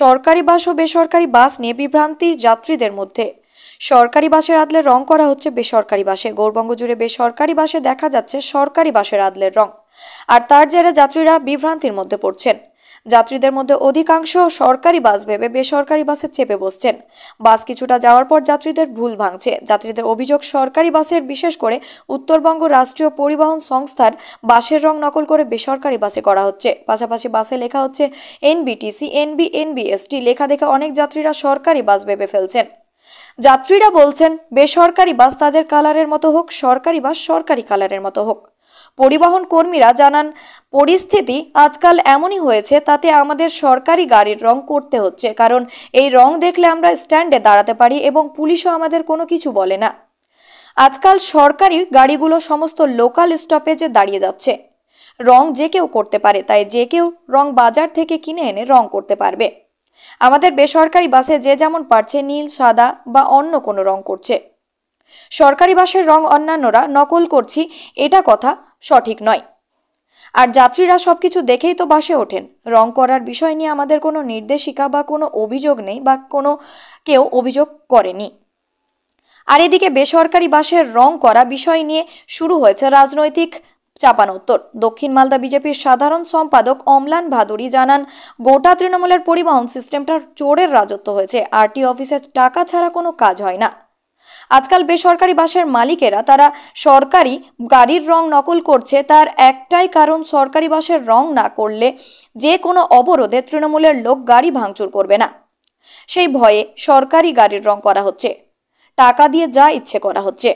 সরকারি বাস ও বেসরকারি বাস নিয়ে বিভ্রান্তি যাত্রীদের মধ্যে সরকারি বাসের আদলে রং করা হচ্ছে বেসরকারি বাসে গৌরবঙ্গ জুড়ে বেসরকারি বাসে দেখা যাচ্ছে সরকারি বাসের আদলের রং আর তার জেরে যাত্রীরা বিভ্রান্তির মধ্যে পড়ছেন যাত্রীদের মধ্যে অধিকাংশ সরকারি বাস ভেবে বেসরকারি বাসে চেপে বসছেন বাস কিছুটা যাওয়ার পর যাত্রীদের ভুল ভাঙছে যাত্রীদের অভিযোগ সরকারি বাসের বিশেষ করে উত্তরবঙ্গ রাষ্ট্রীয় পরিবহন সংস্থার বাসের রং নকল করে বেসরকারি বাসে করা হচ্ছে পাশাপাশি বাসে লেখা হচ্ছে এনবিটিসি এনবি এনবিএসটি লেখা দেখে অনেক যাত্রীরা সরকারি বাস ভেবে ফেলছেন যাত্রীরা বলছেন বেসরকারি বাস তাদের কালারের মতো হোক সরকারি বাস সরকারি কালারের মতো হোক পরিবহন কর্মীরা জানান পরিস্থিতি আজকাল এমনই হয়েছে তাতে আমাদের সরকারি গাড়ির রং করতে হচ্ছে কারণ এই রং দেখলে আমরা স্ট্যান্ডে দাঁড়াতে পারি এবং পুলিশও আমাদের কোনো কিছু বলে না আজকাল সরকারি গাড়িগুলো সমস্ত লোকাল স্টপেজে দাঁড়িয়ে যাচ্ছে রং যে কেউ করতে পারে তাই যে কেউ রং বাজার থেকে কিনে এনে রং করতে পারবে আমাদের বেসরকারি বাসে যে যেমন পারছে নীল সাদা বা অন্য কোনো রং করছে সরকারি বাসের রং অন্যান্যরা নকল করছি এটা কথা সঠিক নয় আর যাত্রীরা সবকিছু দেখেই তো বাসে ওঠেন রং করার বিষয় নিয়ে আমাদের কোনো নির্দেশিকা বা কোনো অভিযোগ নেই বা কোনো কেউ অভিযোগ করেনি আর এদিকে বেসরকারি বাসের রং করা বিষয় নিয়ে শুরু হয়েছে রাজনৈতিক চাপানোত্তর দক্ষিণ মালদা বিজেপির সাধারণ সম্পাদক অমলান ভাদুরি জানান গোটা তৃণমূলের পরিবহন সিস্টেমটা চোরের রাজত্ব হয়েছে আরটি অফিসে টাকা ছাড়া কোনো কাজ হয় না আজকাল বেসরকারি বাসের মালিকেরা তারা সরকারি গাড়ির রং নকল করছে তার একটাই কারণ সরকারি বাসের রং না করলে যে কোনো অবরোধে তৃণমূলের লোক গাড়ি ভাঙচুর করবে না সেই ভয়ে সরকারি গাড়ির রং করা হচ্ছে টাকা দিয়ে যা ইচ্ছে করা হচ্ছে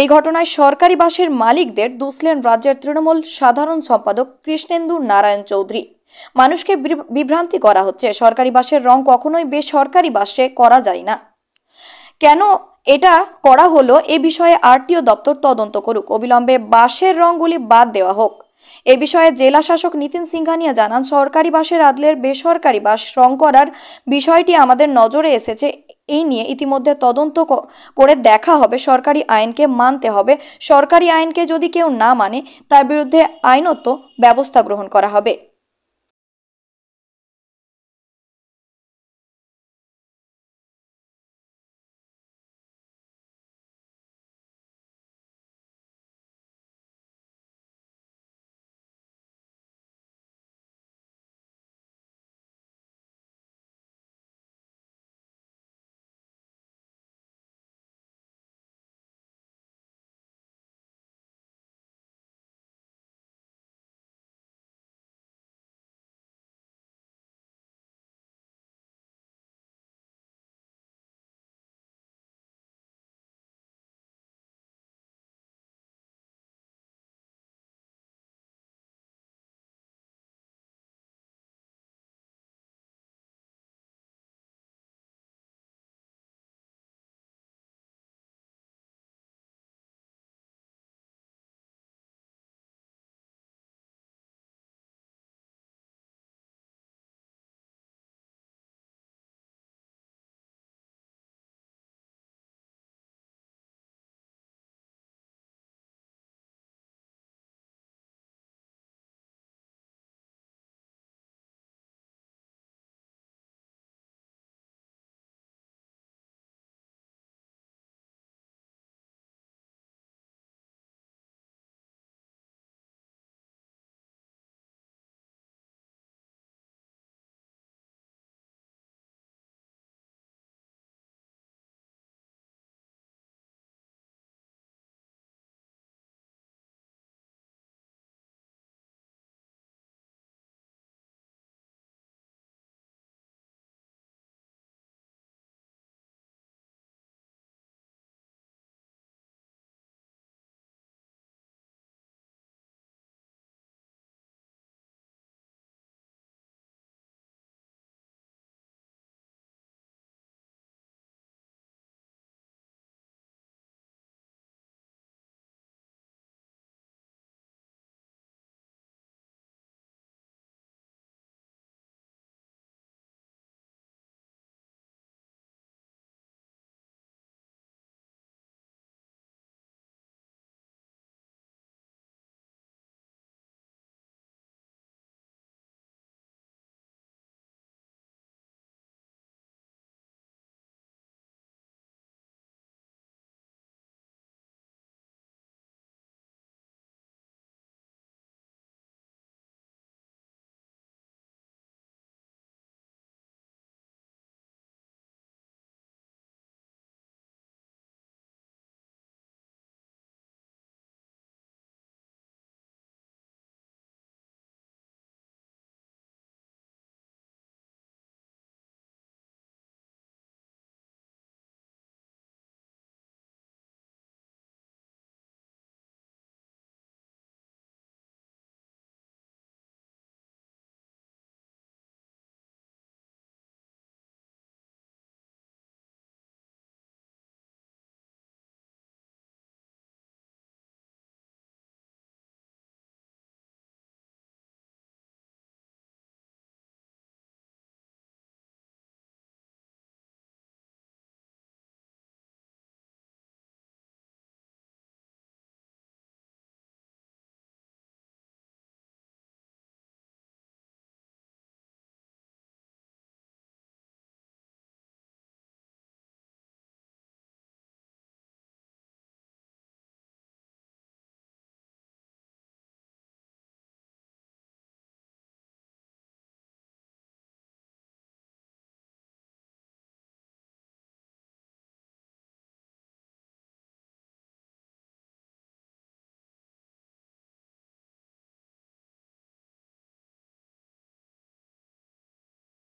এই ঘটনায় সরকারি বাসের মালিকদের দুসলেন রাজ্যের তৃণমূল সাধারণ সম্পাদক কৃষ্ণেন্দু নারায়ণ চৌধুরী মানুষকে বিভ্রান্তি করা হচ্ছে সরকারি বাসের রং কখনোই বেসরকারি বাসে করা যায় না কেন এটা করা হলো এ বিষয়ে আরটিও দপ্তর তদন্ত করুক অবিলম্বে বাসের রঙগুলি বাদ দেওয়া হোক এ বিষয়ে জেলা শাসক নীতিন সিংহানিয়া জানান সরকারি বাসের আদলের বেসরকারি বাস রং করার বিষয়টি আমাদের নজরে এসেছে এই নিয়ে ইতিমধ্যে তদন্ত করে দেখা হবে সরকারি আইনকে মানতে হবে সরকারি আইনকে যদি কেউ না মানে তার বিরুদ্ধে আইনত ব্যবস্থা গ্রহণ করা হবে